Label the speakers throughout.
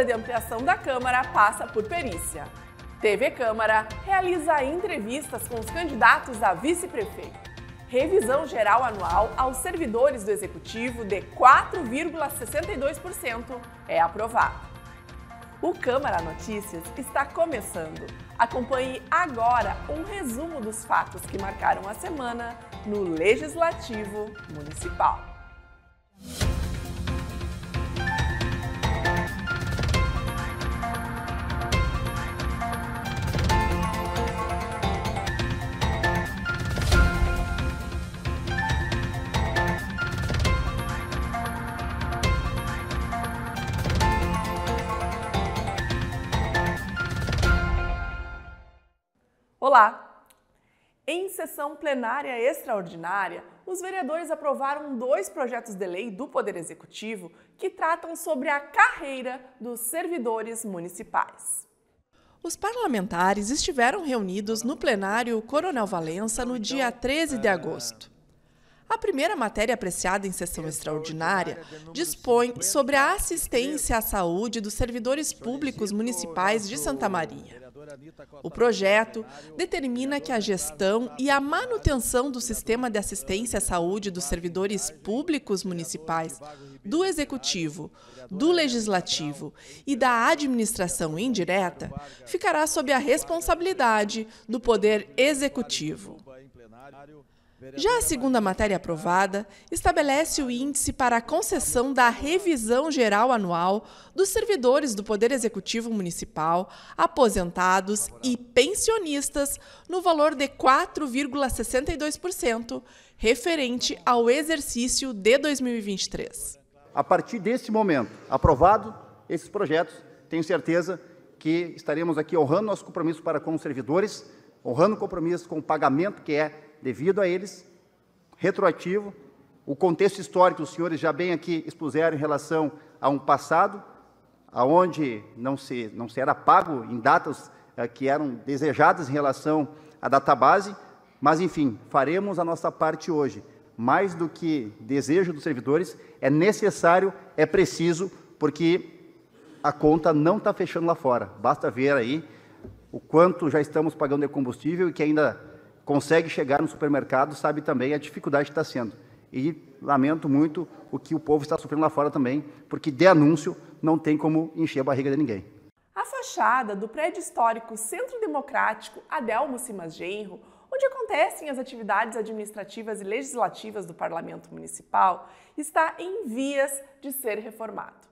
Speaker 1: obra de ampliação da Câmara passa por perícia. TV Câmara realiza entrevistas com os candidatos a vice-prefeito. Revisão geral anual aos servidores do Executivo de 4,62% é aprovado. O Câmara Notícias está começando. Acompanhe agora um resumo dos fatos que marcaram a semana no Legislativo Municipal. Olá! Em sessão plenária extraordinária, os vereadores aprovaram dois projetos de lei do Poder Executivo que tratam sobre a carreira dos servidores municipais. Os parlamentares estiveram reunidos no plenário Coronel Valença no dia 13 de agosto. A primeira matéria apreciada em sessão extraordinária dispõe sobre a assistência à saúde dos servidores públicos municipais de Santa Maria. O projeto determina que a gestão e a manutenção do sistema de assistência à saúde dos servidores públicos municipais, do executivo, do legislativo e da administração indireta ficará sob a responsabilidade do poder executivo. Já a segunda matéria aprovada estabelece o índice para a concessão da revisão geral anual dos servidores do Poder Executivo Municipal, aposentados e pensionistas no valor de 4,62%, referente ao exercício de 2023.
Speaker 2: A partir desse momento, aprovado esses projetos, tenho certeza que estaremos aqui honrando nosso compromisso para com os servidores, honrando o compromisso com o pagamento que é devido a eles, retroativo, o contexto histórico os senhores já bem aqui expuseram em relação a um passado, aonde não se, não se era pago em datas eh, que eram desejadas em relação à base mas enfim, faremos a nossa parte hoje. Mais do que desejo dos servidores, é necessário, é preciso, porque a conta não está fechando lá fora. Basta ver aí o quanto já estamos pagando de combustível e que ainda consegue chegar no supermercado sabe também a dificuldade que está sendo. E lamento muito o que o povo está sofrendo lá fora também, porque de anúncio não tem como encher a barriga de ninguém.
Speaker 1: A fachada do prédio histórico Centro Democrático Adelmo Simas Genro, onde acontecem as atividades administrativas e legislativas do Parlamento Municipal, está em vias de ser reformado.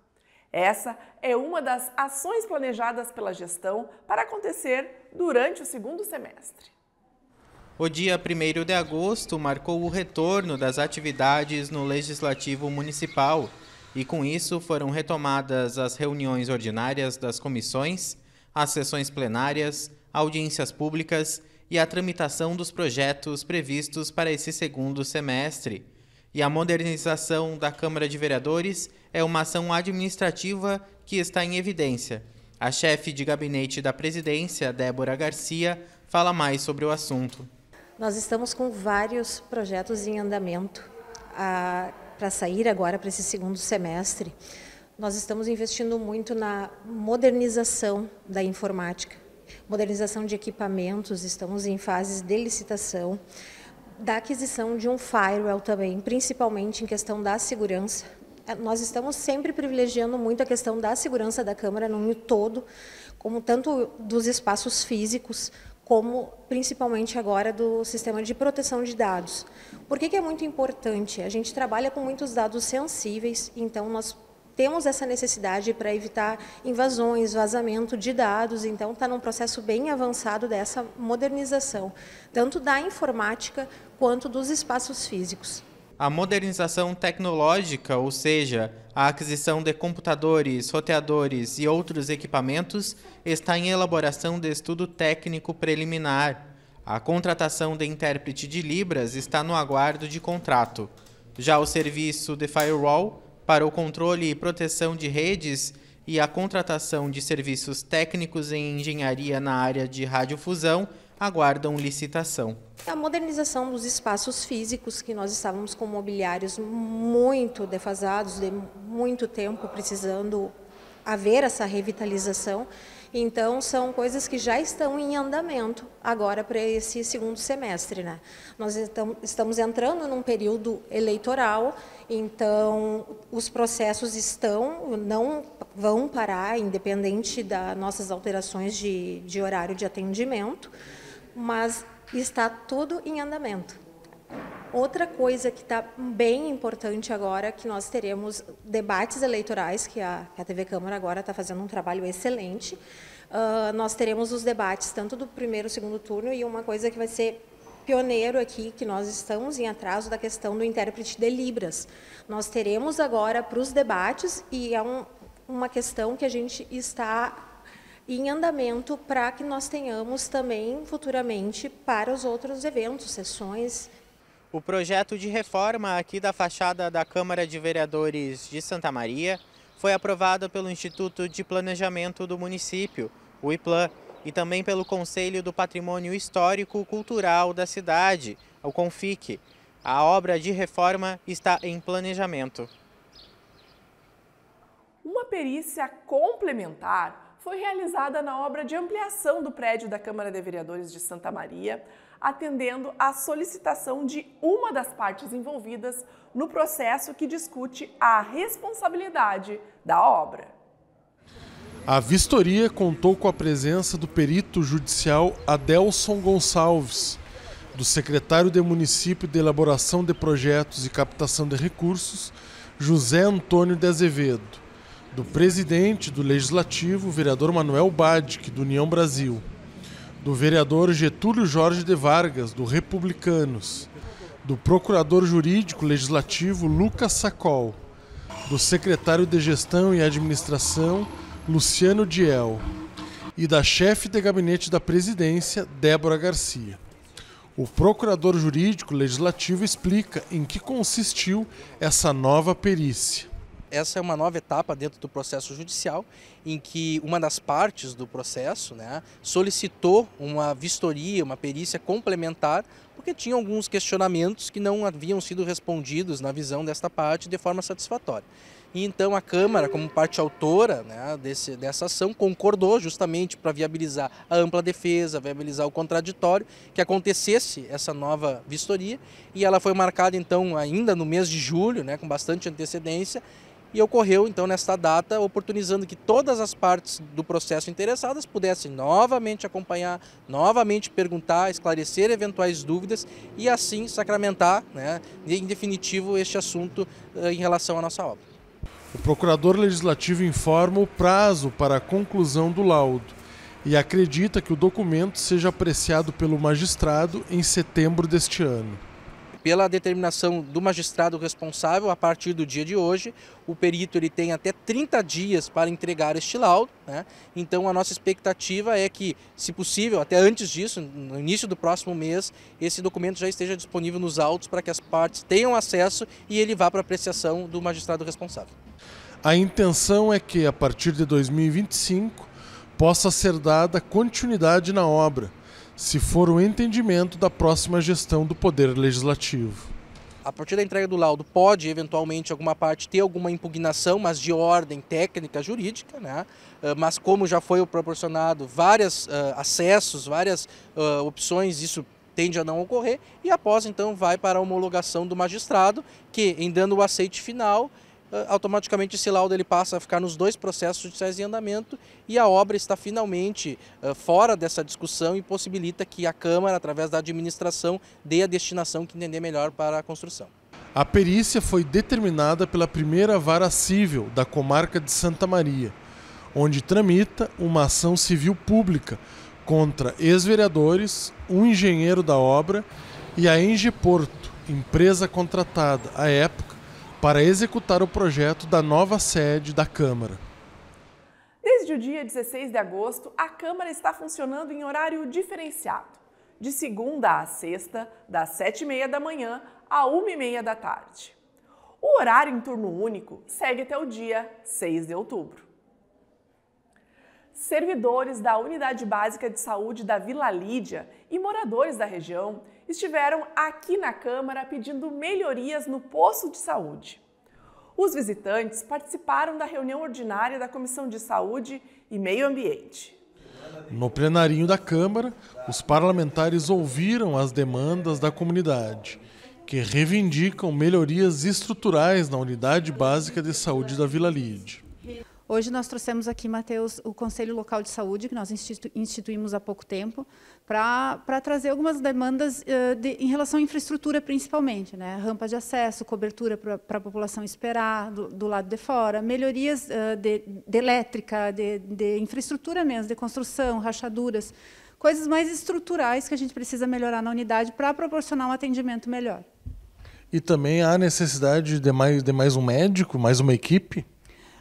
Speaker 1: Essa é uma das ações planejadas pela gestão para acontecer durante o segundo semestre.
Speaker 3: O dia 1 de agosto marcou o retorno das atividades no Legislativo Municipal e, com isso, foram retomadas as reuniões ordinárias das comissões, as sessões plenárias, audiências públicas e a tramitação dos projetos previstos para esse segundo semestre. E a modernização da Câmara de Vereadores é uma ação administrativa que está em evidência. A chefe de gabinete da presidência, Débora Garcia, fala mais sobre o assunto.
Speaker 4: Nós estamos com vários projetos em andamento ah, para sair agora para esse segundo semestre. Nós estamos investindo muito na modernização da informática, modernização de equipamentos, estamos em fases de licitação, da aquisição de um firewall também, principalmente em questão da segurança. É, nós estamos sempre privilegiando muito a questão da segurança da Câmara no todo, como tanto dos espaços físicos como principalmente agora do sistema de proteção de dados. Por que, que é muito importante? A gente trabalha com muitos dados sensíveis, então nós temos essa necessidade para evitar invasões, vazamento de dados, então está num processo bem avançado dessa modernização, tanto da informática quanto dos espaços físicos
Speaker 3: a modernização tecnológica, ou seja, a aquisição de computadores, roteadores e outros equipamentos, está em elaboração de estudo técnico preliminar. A contratação de intérprete de Libras está no aguardo de contrato. Já o serviço de firewall para o controle e proteção de redes e a contratação de serviços técnicos em engenharia na área de radiofusão aguardam licitação.
Speaker 4: É a modernização dos espaços físicos, que nós estávamos com mobiliários muito defasados, de muito tempo precisando haver essa revitalização. Então, são coisas que já estão em andamento agora para esse segundo semestre. Né? Nós estamos entrando num período eleitoral, então os processos estão, não vão parar, independente das nossas alterações de, de horário de atendimento mas está tudo em andamento. Outra coisa que está bem importante agora, que nós teremos debates eleitorais, que a, que a TV Câmara agora está fazendo um trabalho excelente. Uh, nós teremos os debates tanto do primeiro e segundo turno, e uma coisa que vai ser pioneiro aqui, que nós estamos em atraso da questão do intérprete de Libras. Nós teremos agora para os debates, e é um, uma questão que a gente está em andamento para que nós tenhamos também futuramente para os outros eventos, sessões.
Speaker 3: O projeto de reforma aqui da fachada da Câmara de Vereadores de Santa Maria foi aprovado pelo Instituto de Planejamento do município, o IPLAN, e também pelo Conselho do Patrimônio Histórico Cultural da cidade, o CONFIC. A obra de reforma está em planejamento.
Speaker 1: Uma perícia complementar foi realizada na obra de ampliação do prédio da Câmara de Vereadores de Santa Maria, atendendo à solicitação de uma das partes envolvidas no processo que discute a responsabilidade da obra.
Speaker 5: A vistoria contou com a presença do perito judicial Adelson Gonçalves, do secretário de município de elaboração de projetos e captação de recursos, José Antônio de Azevedo, do presidente do Legislativo, vereador Manuel Badic, do União Brasil, do vereador Getúlio Jorge de Vargas, do Republicanos, do procurador jurídico legislativo Lucas Sacol, do secretário de Gestão e Administração Luciano Diel e da chefe de gabinete da presidência, Débora Garcia. O procurador jurídico legislativo explica em que consistiu essa nova perícia
Speaker 6: essa é uma nova etapa dentro do processo judicial, em que uma das partes do processo né, solicitou uma vistoria, uma perícia complementar, porque tinha alguns questionamentos que não haviam sido respondidos na visão desta parte de forma satisfatória. E então a Câmara, como parte autora né, desse, dessa ação, concordou justamente para viabilizar a ampla defesa, viabilizar o contraditório, que acontecesse essa nova vistoria. E ela foi marcada então ainda no mês de julho, né, com bastante antecedência, e ocorreu então nesta data, oportunizando que todas as partes do processo interessadas pudessem novamente acompanhar, novamente perguntar, esclarecer eventuais dúvidas e assim sacramentar, né, em definitivo, este assunto eh, em relação à nossa obra.
Speaker 5: O procurador legislativo informa o prazo para a conclusão do laudo e acredita que o documento seja apreciado pelo magistrado em setembro deste ano.
Speaker 6: Pela determinação do magistrado responsável, a partir do dia de hoje, o perito ele tem até 30 dias para entregar este laudo. Né? Então, a nossa expectativa é que, se possível, até antes disso, no início do próximo mês, esse documento já esteja disponível nos autos para que as partes tenham acesso e ele vá para apreciação do magistrado responsável.
Speaker 5: A intenção é que, a partir de 2025, possa ser dada continuidade na obra se for o entendimento da próxima gestão do Poder Legislativo.
Speaker 6: A partir da entrega do laudo, pode eventualmente alguma parte ter alguma impugnação, mas de ordem técnica jurídica, né? Ah, mas como já foi proporcionado vários uh, ah, acessos, várias uh, opções, isso tende a não ocorrer, e após então vai para a homologação do magistrado, que em dando o aceite final, ah, automaticamente esse laudo ele passa a ficar nos dois processos judiciais em andamento e a obra está finalmente ah, fora dessa discussão e possibilita que a Câmara, através da administração, dê a destinação que entender melhor para a construção.
Speaker 3: A
Speaker 5: perícia foi determinada pela primeira vara civil da comarca de Santa Maria, onde tramita uma ação civil pública contra ex-vereadores, um engenheiro da obra e a Engie Porto, empresa contratada à época para executar o projeto da nova sede da Câmara.
Speaker 1: Desde o dia 16 de agosto, a Câmara está funcionando em horário diferenciado, de segunda a sexta, das sete e meia da manhã à uma e meia da tarde. O horário em turno único segue até o dia 6 de outubro servidores da Unidade Básica de Saúde da Vila Lídia e moradores da região estiveram aqui na Câmara pedindo melhorias no posto de saúde. Os visitantes participaram da reunião ordinária da Comissão de Saúde e Meio Ambiente.
Speaker 5: No plenarinho da Câmara, os parlamentares ouviram as demandas da comunidade, que reivindicam melhorias estruturais na Unidade Básica de Saúde da Vila Lídia.
Speaker 4: Hoje nós trouxemos aqui, Matheus, o Conselho Local de Saúde, que nós institu instituímos há pouco tempo, para trazer algumas demandas uh, de, em relação à infraestrutura, principalmente. Né? Rampa de acesso, cobertura para a população esperar do, do, lado de fora, melhorias uh, de, de, elétrica, de, de infraestrutura mesmo, de construção, rachaduras, coisas mais estruturais que a gente precisa melhorar na unidade para proporcionar um atendimento melhor.
Speaker 5: E também há necessidade de mais, de mais um médico, mais uma equipe?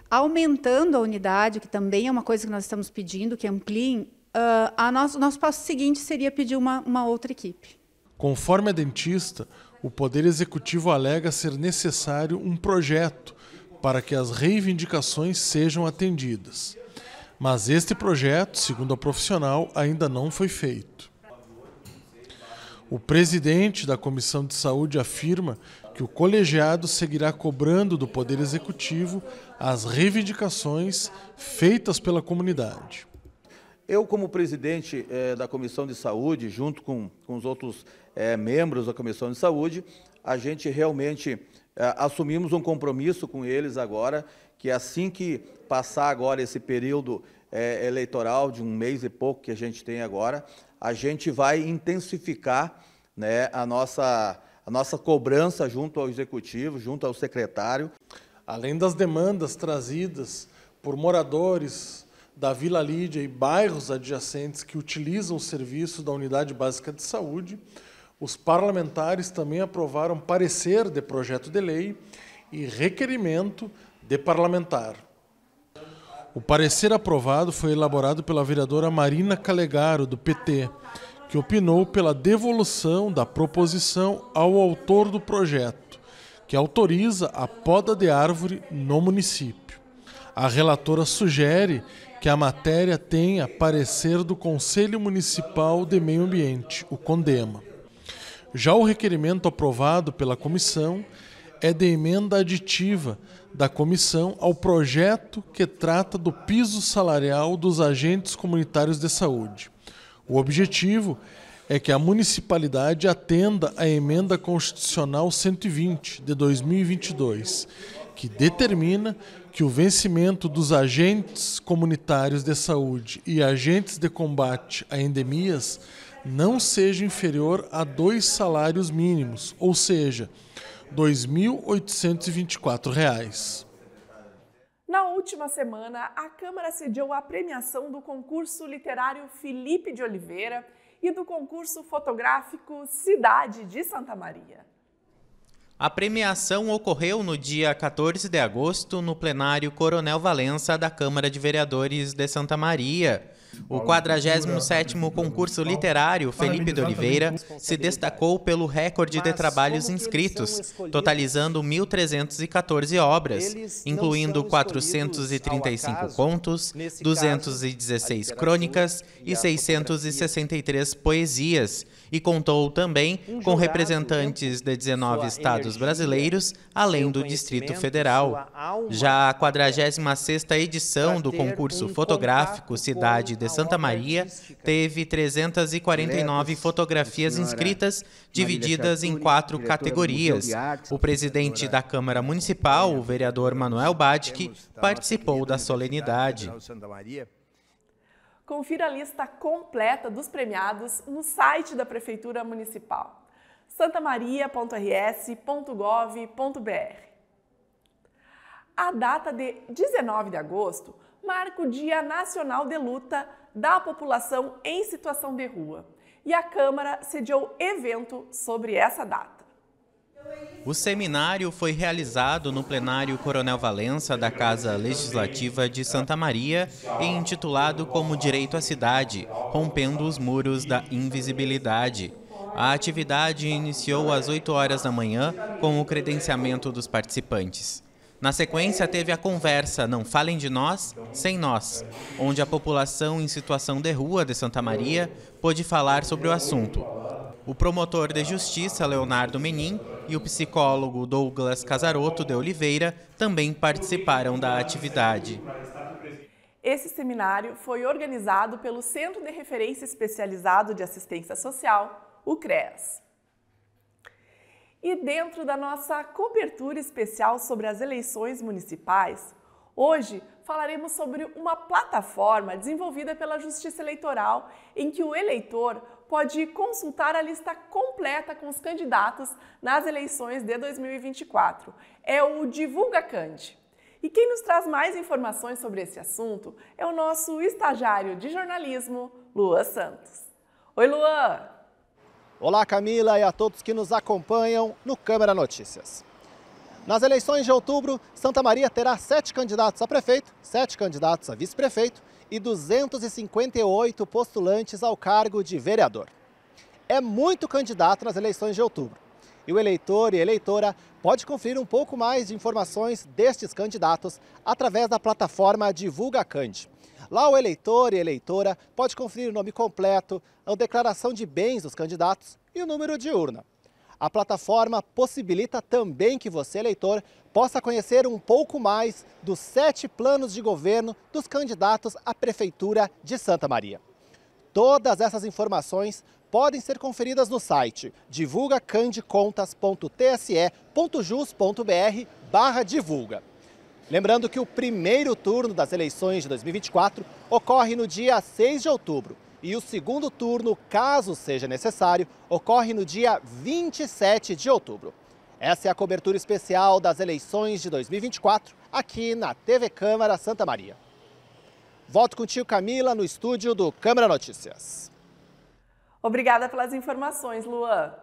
Speaker 4: aumentando a unidade, que também é uma coisa que nós estamos pedindo, que ampliem, uh, a nosso, nosso passo seguinte seria pedir uma, uma outra equipe.
Speaker 5: Conforme a dentista, o Poder Executivo alega ser necessário um projeto para que as reivindicações sejam atendidas. Mas este projeto, segundo a profissional, ainda não foi feito. O presidente da Comissão de Saúde afirma que o colegiado seguirá cobrando do Poder Executivo as reivindicações feitas pela comunidade. Eu, como presidente eh, da Comissão de Saúde, junto com, com os outros eh, membros da Comissão de Saúde, a gente realmente eh, assumimos um compromisso com eles agora, que assim que passar agora esse período eleitoral de um mês e pouco que a gente tem agora, a gente vai intensificar né, a nossa a nossa cobrança junto ao executivo, junto ao secretário. Além das demandas trazidas por moradores da Vila Lídia e bairros adjacentes que utilizam o serviço da Unidade Básica de Saúde, os parlamentares também aprovaram parecer de projeto de lei e requerimento de parlamentar. O parecer aprovado foi elaborado pela vereadora Marina Calegaro, do PT, que opinou pela devolução da proposição ao autor do projeto, que autoriza a poda de árvore no município. A relatora sugere que a matéria tenha parecer do Conselho Municipal de Meio Ambiente, o CONDEMA. Já o requerimento aprovado pela comissão é de emenda aditiva da comissão ao projeto que trata do piso salarial dos agentes comunitários de saúde. O objetivo é que a municipalidade atenda à emenda constitucional 120 de 2022, que determina que o vencimento dos agentes comunitários de saúde e agentes de combate a endemias não seja inferior a dois salários mínimos, ou seja, R$ 2.824.
Speaker 1: Na última semana, a Câmara cediu a premiação do concurso literário Felipe de Oliveira e do concurso fotográfico Cidade de Santa Maria.
Speaker 3: A premiação ocorreu no dia 14 de agosto no plenário Coronel Valença da Câmara de Vereadores de Santa Maria. O 47º concurso literário Felipe de Oliveira se destacou pelo recorde de trabalhos inscritos, totalizando 1.314 obras, incluindo 435 contos, 216 crônicas e 663 poesias, e contou também com representantes de 19 estados brasileiros, além do Distrito Federal. Já a 46ª edição do concurso fotográfico Cidade de de Santa Maria teve 349 fotografias inscritas, divididas em quatro categorias. O presidente da Câmara Municipal, o vereador Manuel Badic, participou da solenidade.
Speaker 1: Confira a lista completa dos premiados no site da Prefeitura Municipal santamaria.rs.gov.br. A data de 19 de agosto marca o Dia Nacional de Luta da População em Situação de Rua e a Câmara sediou evento sobre essa data.
Speaker 3: O seminário foi realizado no plenário Coronel Valença da Casa Legislativa de Santa Maria e intitulado como Direito à Cidade, rompendo os muros da invisibilidade. A atividade iniciou às 8 horas da manhã com o credenciamento dos participantes. Na sequência, teve a conversa Não Falem de Nós, Sem Nós, onde a população em situação de rua de Santa Maria pôde falar sobre o assunto. O promotor de justiça, Leonardo Menin, e o psicólogo Douglas Casaroto de Oliveira também participaram da atividade.
Speaker 1: Esse seminário foi organizado pelo Centro de Referência Especializado de Assistência Social, o CREAS. E dentro da nossa cobertura especial sobre as eleições municipais, hoje falaremos sobre uma plataforma desenvolvida pela Justiça Eleitoral em que o eleitor pode consultar a lista completa com os candidatos nas eleições de 2024. É o Divulga E quem nos traz mais informações sobre esse assunto é o nosso estagiário de jornalismo, Luan Santos. Oi, Luan!
Speaker 2: Olá, Camila, e a todos que nos acompanham no Câmara Notícias. Nas eleições de outubro, Santa Maria terá sete candidatos a prefeito, sete candidatos a vice-prefeito e 258 postulantes ao cargo de vereador. É muito candidato nas eleições de outubro. E o eleitor e eleitora pode conferir um pouco mais de informações destes candidatos através da plataforma Divulga Cande. Lá o eleitor e eleitora pode conferir o nome completo, a declaração de bens dos candidatos e o número de urna. A plataforma possibilita também que você, eleitor, possa conhecer um pouco mais dos sete planos de governo dos candidatos à Prefeitura de Santa Maria. Todas essas informações podem ser conferidas no site divulgacandecontas.tse.jus.br barra divulga. Lembrando que o primeiro turno das eleições de 2024 ocorre no dia 6 de outubro e o segundo turno, caso seja necessário, ocorre no dia 27 de outubro. Essa é a cobertura especial das eleições de 2024 aqui na TV Câmara Santa Maria. Volto contigo, Camila, no estúdio do Câmara Notícias.
Speaker 1: Obrigada pelas informações, Luan.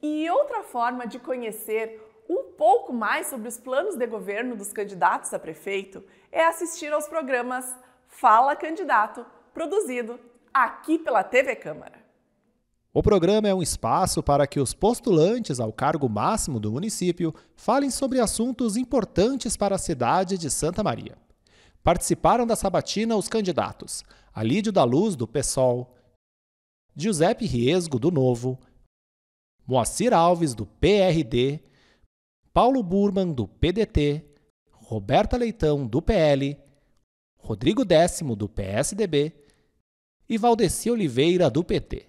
Speaker 1: E outra forma de conhecer um pouco mais sobre os planos de governo dos candidatos a prefeito é assistir aos programas Fala Candidato, produzido aqui pela TV Câmara.
Speaker 2: O programa é um espaço para que os postulantes ao cargo máximo do município falem sobre assuntos importantes para a cidade de Santa Maria. Participaram da sabatina os candidatos Alídio da Luz, do PSOL, Giuseppe Riesgo, do Novo, Moacir Alves, do PRD, Paulo Burman, do PDT, Roberta Leitão, do PL, Rodrigo Décimo, do PSDB e Valdeci Oliveira, do PT.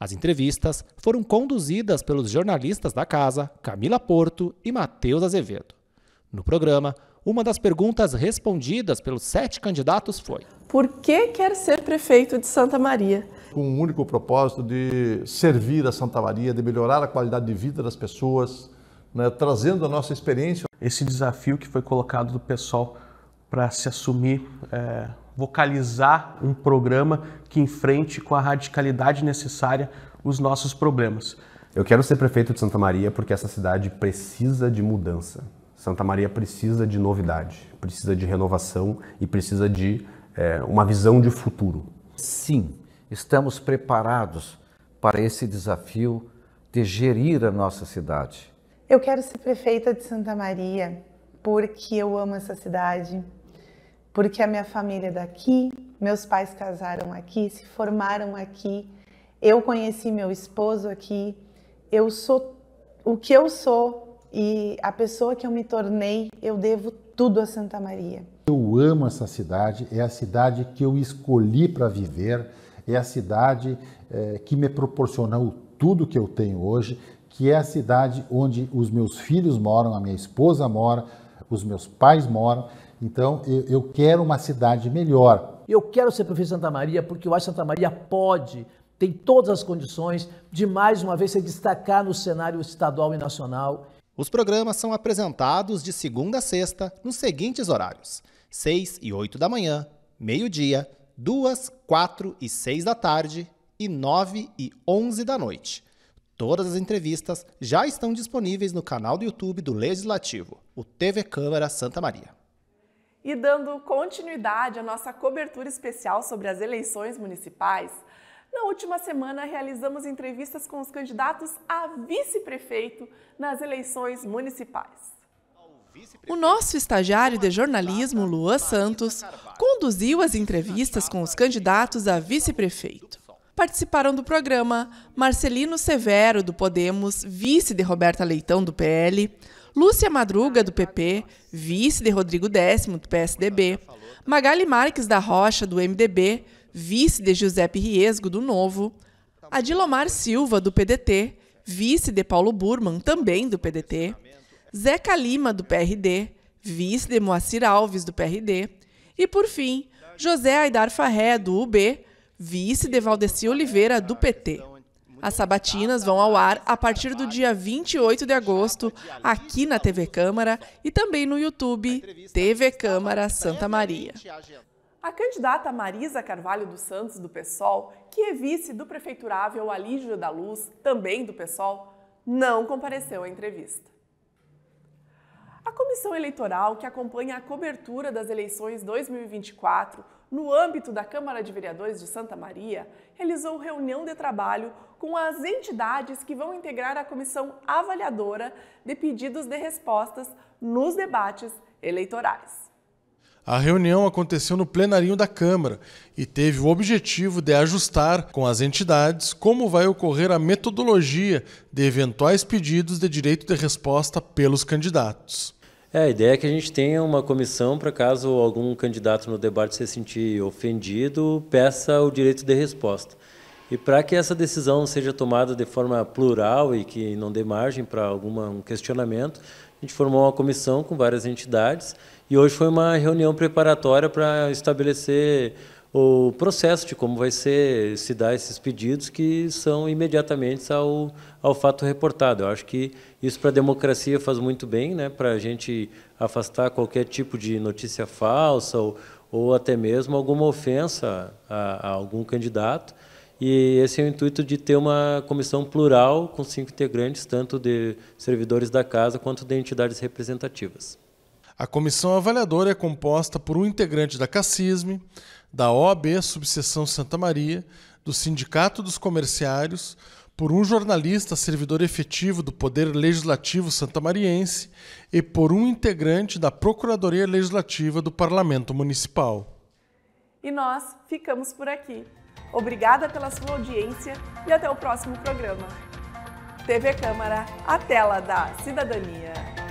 Speaker 2: As entrevistas foram conduzidas pelos jornalistas da casa, Camila Porto e Matheus Azevedo. No programa, uma das perguntas respondidas pelos sete
Speaker 5: candidatos foi:
Speaker 1: Por que quer ser prefeito de Santa Maria?
Speaker 5: Com o um único propósito de servir a Santa Maria, de melhorar a qualidade de vida das pessoas, né, trazendo a nossa experiência. Esse desafio que foi colocado do pessoal para se assumir, é, vocalizar um programa que enfrente com a radicalidade necessária os nossos problemas.
Speaker 2: Eu quero ser prefeito de Santa Maria porque essa cidade precisa de mudança. Santa Maria precisa de novidade, precisa de renovação e precisa de é, uma visão de futuro. Sim, estamos preparados
Speaker 6: para esse desafio de gerir a nossa cidade.
Speaker 1: Eu quero ser prefeita de Santa Maria porque eu amo essa cidade, porque a minha família é daqui, meus pais casaram aqui, se formaram aqui, eu conheci meu esposo aqui, eu sou o que eu sou e a pessoa que eu me tornei, eu devo tudo a Santa Maria.
Speaker 5: Eu amo essa cidade,
Speaker 2: é a cidade que eu escolhi para viver, é a cidade é, que me proporcionou tudo que eu tenho hoje, que é a cidade onde os meus filhos moram, a minha esposa mora, os meus pais moram. Então, eu, eu quero uma cidade melhor. Eu quero ser prefeito de Santa Maria porque eu acho que Santa Maria pode, tem todas as condições de mais uma vez se destacar no cenário estadual e nacional. Os programas são apresentados de segunda a sexta nos seguintes horários: 6 e 8 da manhã, meio-dia, 2, 4 e 6 da tarde e 9 e 11 da noite. Todas as entrevistas já estão disponíveis no canal do YouTube do Legislativo, o TV Câmara Santa Maria.
Speaker 1: E dando continuidade à nossa cobertura especial sobre as eleições municipais, na última semana realizamos entrevistas com os candidatos a vice-prefeito nas eleições municipais. O nosso estagiário de jornalismo, Luan Santos, conduziu as entrevistas com os candidatos a vice-prefeito. Participaram do programa Marcelino Severo, do Podemos, vice de Roberta Leitão, do PL, Lúcia Madruga, do PP, vice de Rodrigo Décimo, do PSDB, Magali Marques da Rocha, do MDB, vice de Giuseppe Riesgo, do Novo, Adilomar Silva, do PDT, vice de Paulo Burman, também do PDT, Zeca Lima, do PRD, vice de Moacir Alves, do PRD, e, por fim, José Aidar Farré, do UB, vice de Valdeci Oliveira, do PT. As sabatinas vão ao ar a partir do dia 28 de agosto, aqui na TV Câmara e também no YouTube TV Câmara Santa Maria. A candidata Marisa Carvalho dos Santos, do PSOL, que é vice do prefeiturável Alígio da Luz, também do PSOL, não compareceu à entrevista. A comissão eleitoral que acompanha a cobertura das eleições 2024 no âmbito da Câmara de Vereadores de Santa Maria, realizou reunião de trabalho com as entidades que vão integrar a comissão avaliadora de pedidos de respostas nos debates eleitorais.
Speaker 5: A reunião aconteceu no plenarinho da Câmara e teve o objetivo de ajustar com as entidades como vai ocorrer a metodologia de eventuais pedidos de direito de resposta pelos candidatos.
Speaker 2: É, a ideia é que a gente tenha uma comissão para caso algum candidato no debate se sentir ofendido, peça o direito de resposta. E para que essa decisão seja tomada de forma plural e que não dê margem para algum um questionamento, a gente formou uma comissão com várias entidades e hoje foi uma reunião preparatória para estabelecer o processo de como vai ser se dar esses pedidos que são imediatamente ao, ao fato reportado. Eu acho que isso para a democracia faz muito bem, né, para a gente afastar qualquer tipo de notícia falsa ou, ou até mesmo alguma ofensa a, a algum candidato. E esse é o intuito de ter uma comissão plural com cinco integrantes, tanto de servidores da casa quanto de
Speaker 5: entidades representativas. A comissão avaliadora é composta por um integrante da CACISME, da OAB Subseção Santa Maria, do Sindicato dos Comerciários, por um jornalista servidor efetivo do Poder Legislativo santamariense e por um integrante da Procuradoria Legislativa do Parlamento Municipal.
Speaker 1: E nós ficamos por aqui. Obrigada pela sua audiência e até o próximo programa. TV Câmara, a tela da cidadania.